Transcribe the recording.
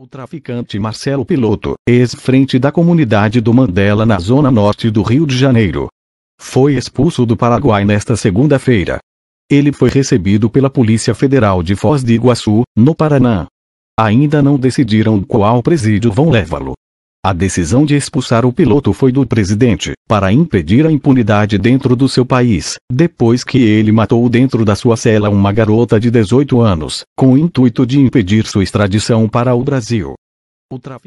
O traficante Marcelo Piloto, ex-frente da comunidade do Mandela na zona norte do Rio de Janeiro, foi expulso do Paraguai nesta segunda-feira. Ele foi recebido pela Polícia Federal de Foz do Iguaçu, no Paraná. Ainda não decidiram qual presídio vão levá-lo. A decisão de expulsar o piloto foi do presidente, para impedir a impunidade dentro do seu país, depois que ele matou dentro da sua cela uma garota de 18 anos, com o intuito de impedir sua extradição para o Brasil. O tráfico